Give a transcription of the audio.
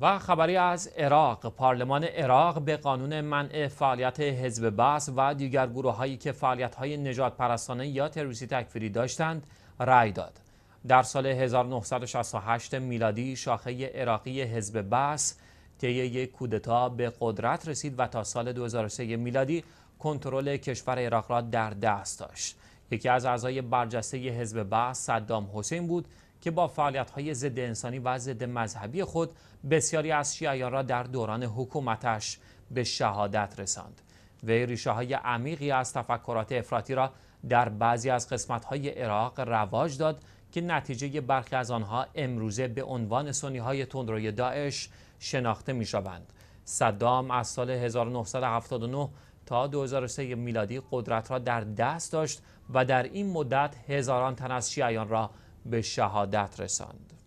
و خبری از عراق پارلمان عراق به قانون منع فعالیت حزب بعث و دیگر گروه هایی که فعالیت های نجات پرستانه یا تروریستی تکفیری داشتند رأی داد در سال 1968 میلادی شاخه عراقی حزب بعث طی یک کودتا به قدرت رسید و تا سال 2003 میلادی کنترل کشور عراق را در دست داشت یکی از اعضای برجسته حزب بعث صدام حسین بود که با های ضد انسانی و ضد مذهبی خود بسیاری از شیعیان را در دوران حکومتش به شهادت رساند وی ریشه های عمیقی از تفکرات افراطی را در بعضی از قسمت های عراق رواج داد که نتیجه برخی از آنها امروزه به عنوان سنی های تندروی داعش شناخته می شوند. صدام از سال 1979 تا 2003 میلادی قدرت را در دست داشت و در این مدت هزاران تن از شیعیان را به شهادت رساند